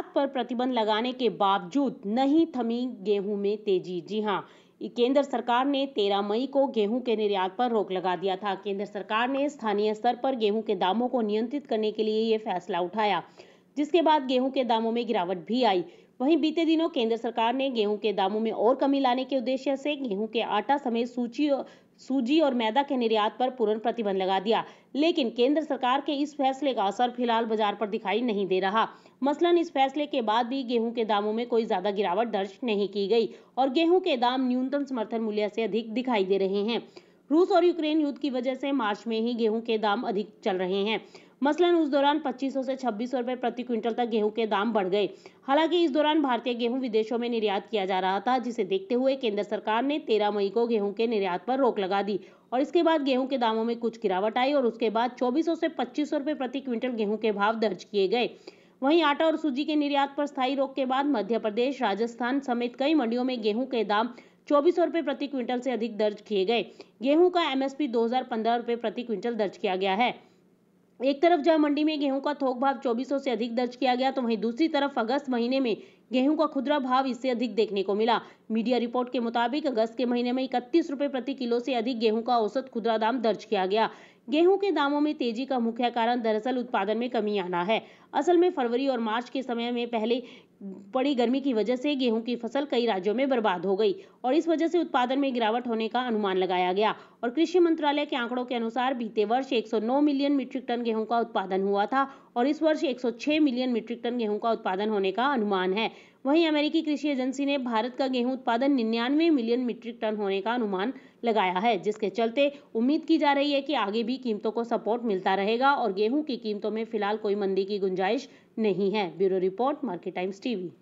निर्यात पर प्रतिबंध लगाने के बावजूद नहीं थमी गेहूं में तेजी जी हां केंद्र सरकार ने 13 मई को गेहूं के निर्यात पर रोक लगा दिया था केंद्र सरकार ने स्थानीय स्तर पर गेहूं के दामों को नियंत्रित करने के लिए ये फैसला उठाया जिसके बाद गेहूं के दामों में गिरावट भी आई वहीं बीते दिनों केंद्र सरकार ने गेहूं के दामों में और कमी लाने के उद्देश्य से गेहूं के आटा समेत सूची सूजी और मैदा के निर्यात पर पूर्ण प्रतिबंध लगा दिया लेकिन केंद्र सरकार के इस फैसले का असर फिलहाल बाजार पर दिखाई नहीं दे रहा मसलन इस फैसले के बाद भी गेहूं के दामों में कोई ज्यादा गिरावट दर्ज नहीं की गई और गेहूं के दाम न्यूनतम समर्थन मूल्य से अधिक दिखाई दे रहे हैं रूस और यूक्रेन युद्ध की वजह से मार्च में ही गेहूं के दाम अधिक चल रहे हैं मसलन उस दौरान 2500 से 2600 रुपए प्रति क्विंटल तक गेहूं के दाम बढ़ गए हालांकि इस दौरान भारतीय गेहूं विदेशों में निर्यात किया जा रहा था जिसे देखते हुए केंद्र सरकार ने तेरह मई को गेहूं के निर्यात पर रोक लगा दी और इसके बाद गेहूं के दामों में कुछ गिरावट आई और उसके बाद चौबीस से पच्चीस रुपए प्रति क्विंटल गेहूं के भाव दर्ज किए गए वहीं आटा और सूजी के निर्यात पर स्थायी रोक के बाद मध्य प्रदेश राजस्थान समेत कई मंडियों में गेहूं के दाम चौबीस रुपए प्रति क्विंटल से अधिक दर्ज किए गए गेहूं का एमएसपी 2015 रुपए प्रति क्विंटल दर्ज किया गया है एक तरफ जहां मंडी में गेहूं का थोक भाव 2400 से अधिक दर्ज किया गया तो वहीं दूसरी तरफ अगस्त महीने में गेहूं का खुदरा भाव इससे अधिक देखने को मिला मीडिया रिपोर्ट के मुताबिक अगस्त के महीने में इकतीस रुपये प्रति किलो से अधिक गेहूं का औसत खुदरा दाम दर्ज किया गया गेहूं के दामों में तेजी का मुख्य कारण दरअसल उत्पादन में कमी आना है असल में फरवरी और मार्च के समय में पहले पड़ी गर्मी की वजह से गेहूं की फसल कई राज्यों में बर्बाद हो गई और इस वजह से उत्पादन में गिरावट होने का अनुमान लगाया गया और कृषि मंत्रालय के आंकड़ों के अनुसार बीते वर्ष 109 मिलियन मीट्रिक टन गेहूं का उत्पादन हुआ था और इस वर्ष 106 मिलियन मीट्रिक टन गेहूं का उत्पादन होने का अनुमान है वहीं अमेरिकी कृषि एजेंसी ने भारत का गेहूं उत्पादन निन्यानवे मिलियन मीट्रिक टन होने का अनुमान लगाया है जिसके चलते उम्मीद की जा रही है कि आगे भी कीमतों को सपोर्ट मिलता रहेगा और गेहूं की कीमतों में फिलहाल कोई मंदी की गुंजाइश नहीं है bureau report Market Times TV